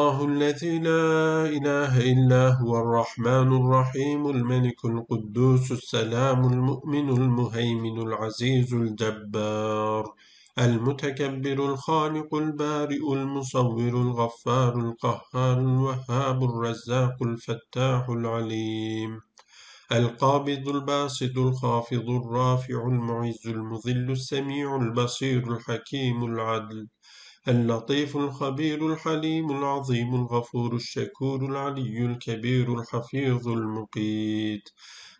الله الذي لا إله إلا هو الرحمن الرحيم الملك القدوس السلام المؤمن المهيمن العزيز الجبار المتكبر الخالق البارئ المصور الغفار القهار الوهاب الرزاق الفتاح العليم القابض الباسط الخافض الرافع المعز المذل السميع البصير الحكيم العدل اللطيف الخبير الحليم العظيم الغفور الشكور العلي الكبير الحفيظ المقيت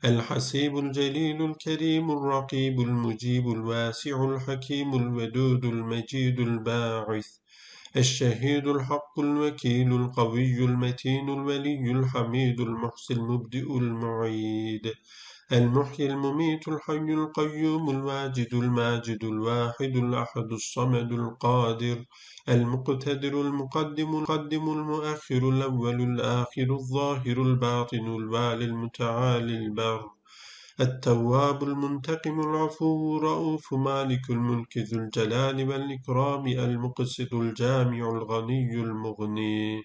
الحسيب الجليل الكريم الرقيب المجيب الواسع الحكيم الودود المجيد الباعث الشهيد الحق الوكيل القوي المتين الولي الحميد المحسن المبدئ المعيد المحيي المميت الحي القيوم الواجد الماجد الواحد الأحد الصمد القادر المقتدر المقدم القدم المؤخر الأول الآخر الظاهر الباطن الوالي المتعالي البر التواب المنتقم العفو الرؤوف مالك الملك ذو الجلال والإكرام المقسط الجامع الغني المغني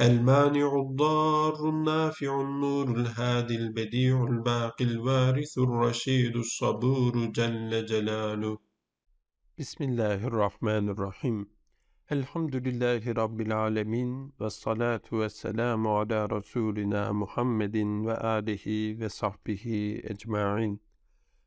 المانع الضار النافع النور الهادي البديع الباقي الوارث الرشيد الصبور جل جلاله بسم الله الرحمن الرحيم الحمد لله رب العالمين والصلاة والسلام على رسولنا محمد وآله وصحبه أجمعين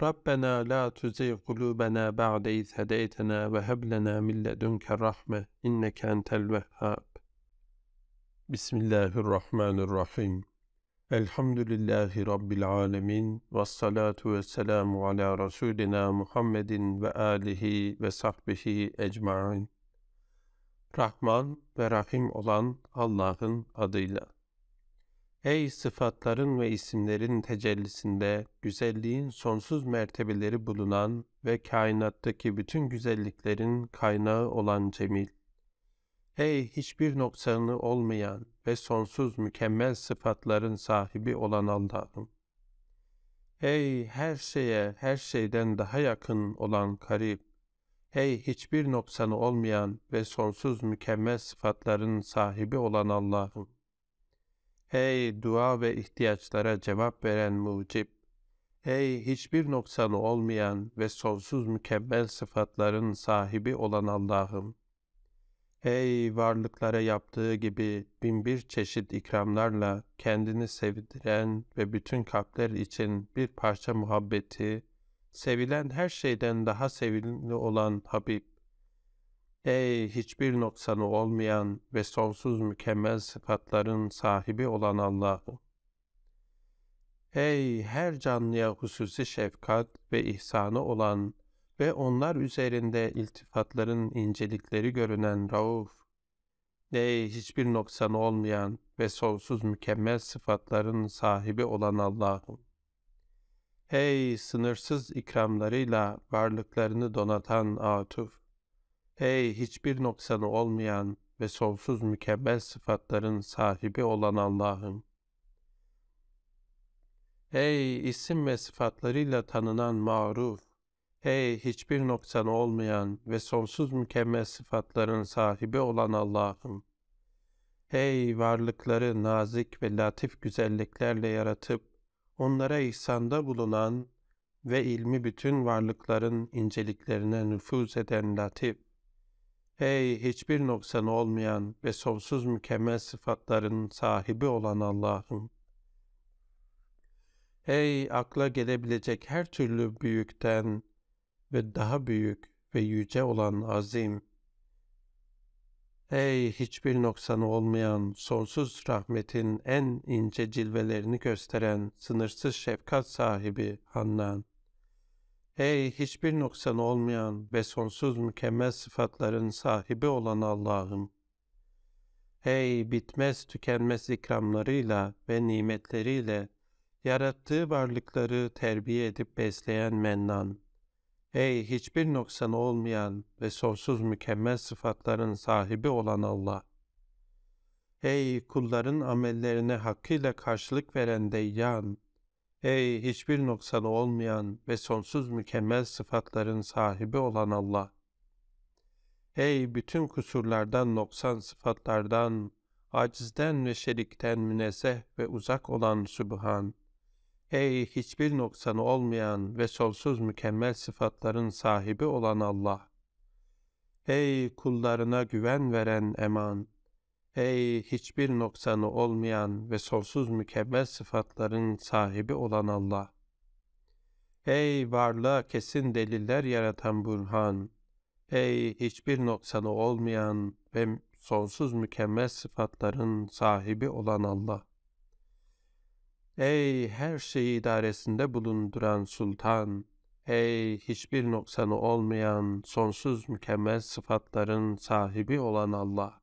Rabbena la tuzigh kulubena ba'de iz hedeytena ve heb lena min ledunke rahme inneke entel vehhab. Bismillahirrahmanirrahim. Elhamdülillahi Rabbil alemin. Ve salatu ve selamu ala Resulina Muhammedin ve alihi ve sahbihi ecma'in. Rahman ve Rahim olan Allah'ın adıyla. Ey sıfatların ve isimlerin tecellisinde güzelliğin sonsuz mertebeleri bulunan ve kainattaki bütün güzelliklerin kaynağı olan Cemil. Ey hiçbir noksanı olmayan ve sonsuz mükemmel sıfatların sahibi olan Allah'ım. Ey her şeye her şeyden daha yakın olan Karib. Ey hiçbir noksanı olmayan ve sonsuz mükemmel sıfatların sahibi olan Allah'ım. Ey dua ve ihtiyaçlara cevap veren mucip! Ey hiçbir noksanı olmayan ve sonsuz mükemmel sıfatların sahibi olan Allah'ım! Ey varlıklara yaptığı gibi binbir çeşit ikramlarla kendini sevdiren ve bütün kalpler için bir parça muhabbeti, sevilen her şeyden daha sevimli olan Habib! Ey hiçbir noksanı olmayan ve sonsuz mükemmel sıfatların sahibi olan Allah'ım! Ey her canlıya hususi şefkat ve ihsanı olan ve onlar üzerinde iltifatların incelikleri görünen Rauf! Ey hiçbir noksanı olmayan ve sonsuz mükemmel sıfatların sahibi olan Allah'ım! Ey sınırsız ikramlarıyla varlıklarını donatan Atuf! Ey hiçbir noksanı olmayan ve sonsuz mükemmel sıfatların sahibi olan Allah'ım! Ey isim ve sıfatlarıyla tanınan maruf! Ey hiçbir noksanı olmayan ve sonsuz mükemmel sıfatların sahibi olan Allah'ım! Ey varlıkları nazik ve latif güzelliklerle yaratıp, onlara ihsanda bulunan ve ilmi bütün varlıkların inceliklerine nüfuz eden latif, Ey hiçbir noksan olmayan ve sonsuz mükemmel sıfatların sahibi olan Allah'ım! Ey akla gelebilecek her türlü büyükten ve daha büyük ve yüce olan azim! Ey hiçbir noksanı olmayan sonsuz rahmetin en ince cilvelerini gösteren sınırsız şefkat sahibi Hannan! Ey hiçbir noksan olmayan ve sonsuz mükemmel sıfatların sahibi olan Allah'ım! Ey bitmez tükenmez ikramlarıyla ve nimetleriyle yarattığı varlıkları terbiye edip besleyen mennan! Ey hiçbir noksan olmayan ve sonsuz mükemmel sıfatların sahibi olan Allah! Ey kulların amellerine hakkıyla karşılık veren Deyyan! Ey hiçbir noksanı olmayan ve sonsuz mükemmel sıfatların sahibi olan Allah! Ey bütün kusurlardan, noksan sıfatlardan, acizden ve şerikten münezzeh ve uzak olan Subhan, Ey hiçbir noksanı olmayan ve sonsuz mükemmel sıfatların sahibi olan Allah! Ey kullarına güven veren eman! Ey hiçbir noksanı olmayan ve sonsuz mükemmel sıfatların sahibi olan Allah! Ey varlığa kesin deliller yaratan Burhan! Ey hiçbir noksanı olmayan ve sonsuz mükemmel sıfatların sahibi olan Allah! Ey her şeyi idaresinde bulunduran Sultan! Ey hiçbir noksanı olmayan sonsuz mükemmel sıfatların sahibi olan Allah!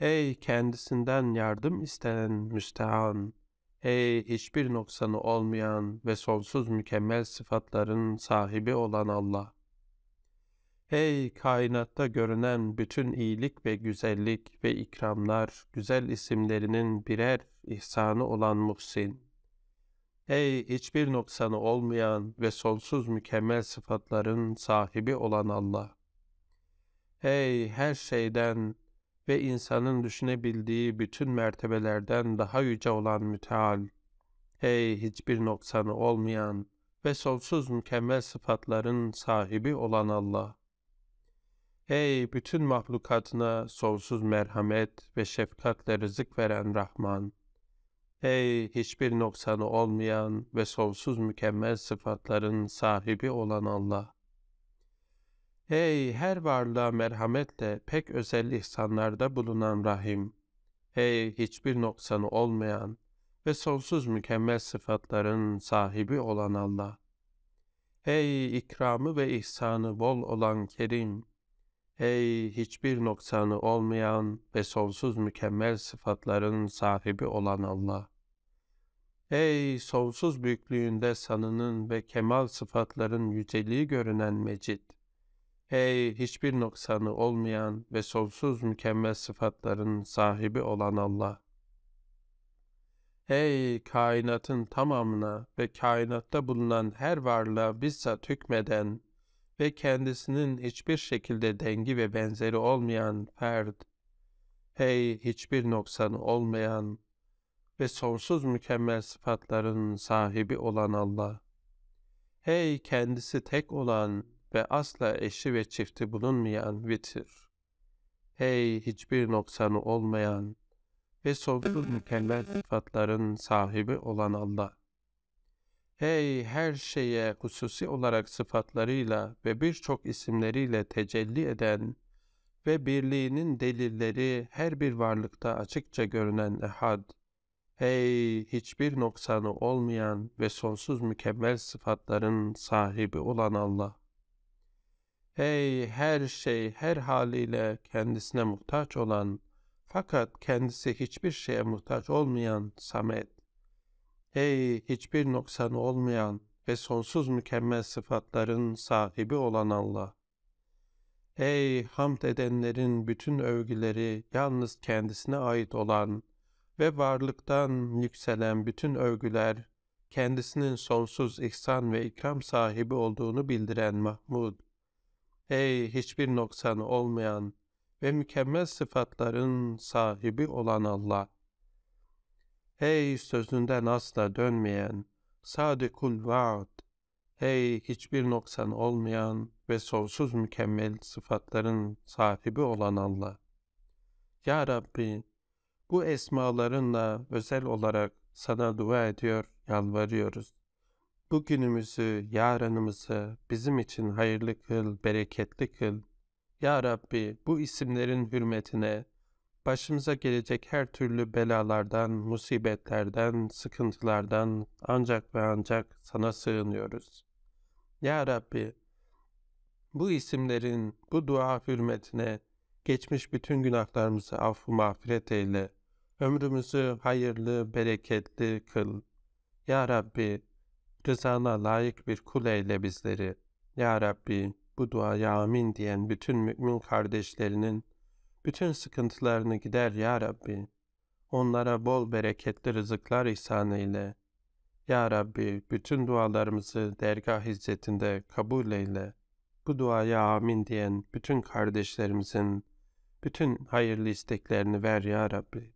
Ey kendisinden yardım istenen müstehan! Ey hiçbir noksanı olmayan ve sonsuz mükemmel sıfatların sahibi olan Allah! Ey kainatta görünen bütün iyilik ve güzellik ve ikramlar, güzel isimlerinin birer ihsanı olan Muhsin! Ey hiçbir noksanı olmayan ve sonsuz mükemmel sıfatların sahibi olan Allah! Ey her şeyden ve insanın düşünebildiği bütün mertebelerden daha yüce olan müteal. Ey hiçbir noksanı olmayan ve sonsuz mükemmel sıfatların sahibi olan Allah! Ey bütün mahlukatına sonsuz merhamet ve şefkatle rızık veren Rahman! Ey hiçbir noksanı olmayan ve sonsuz mükemmel sıfatların sahibi olan Allah! Hey her varlığa merhametle pek özel ihsanlarda bulunan Rahim! Hey hiçbir noksanı olmayan ve sonsuz mükemmel sıfatların sahibi olan Allah! Hey ikramı ve ihsanı bol olan Kerim! Hey hiçbir noksanı olmayan ve sonsuz mükemmel sıfatların sahibi olan Allah! Ey sonsuz büyüklüğünde sanının ve kemal sıfatların yüceliği görünen Mecid! Ey hiçbir noksanı olmayan ve sonsuz mükemmel sıfatların sahibi olan Allah! Ey kainatın tamamına ve kainatta bulunan her varlığa bizzat hükmeden ve kendisinin hiçbir şekilde dengi ve benzeri olmayan ferd! Hey hiçbir noksanı olmayan ve sonsuz mükemmel sıfatların sahibi olan Allah! Hey kendisi tek olan ve asla eşi ve çifti bulunmayan vitir. Hey hiçbir noksanı olmayan ve sonsuz mükemmel sıfatların sahibi olan Allah. Hey her şeye hususi olarak sıfatlarıyla ve birçok isimleriyle tecelli eden ve birliğinin delilleri her bir varlıkta açıkça görünen ehad. Hey hiçbir noksanı olmayan ve sonsuz mükemmel sıfatların sahibi olan Allah. Ey her şey her haliyle kendisine muhtaç olan fakat kendisi hiçbir şeye muhtaç olmayan Samet. Ey hiçbir noksanı olmayan ve sonsuz mükemmel sıfatların sahibi olan Allah. Ey hamd edenlerin bütün övgüleri yalnız kendisine ait olan ve varlıktan yükselen bütün övgüler kendisinin sonsuz ihsan ve ikram sahibi olduğunu bildiren Mahmud. Ey hiçbir noksan olmayan ve mükemmel sıfatların sahibi olan Allah! Ey sözünden asla dönmeyen, sadikul vaad! Ey hiçbir noksan olmayan ve sonsuz mükemmel sıfatların sahibi olan Allah! Ya Rabbi, bu esmalarınla özel olarak sana dua ediyor, yalvarıyoruz. Bugünümüzü, yarınımızı bizim için hayırlı kıl, bereketli kıl. Ya Rabbi bu isimlerin hürmetine başımıza gelecek her türlü belalardan, musibetlerden, sıkıntılardan ancak ve ancak sana sığınıyoruz. Ya Rabbi bu isimlerin, bu dua hürmetine geçmiş bütün günahlarımızı affı mağfiret eyle. Ömrümüzü hayırlı, bereketli kıl. Ya Rabbi, rızana layık bir kuleyle bizleri. Ya Rabbi bu duaya amin diyen bütün mümin kardeşlerinin bütün sıkıntılarını gider Ya Rabbi. Onlara bol bereketli rızıklar ihsan eyle. Ya Rabbi bütün dualarımızı dergah hizmetinde kabul eyle. Bu duaya amin diyen bütün kardeşlerimizin bütün hayırlı isteklerini ver Ya Rabbi.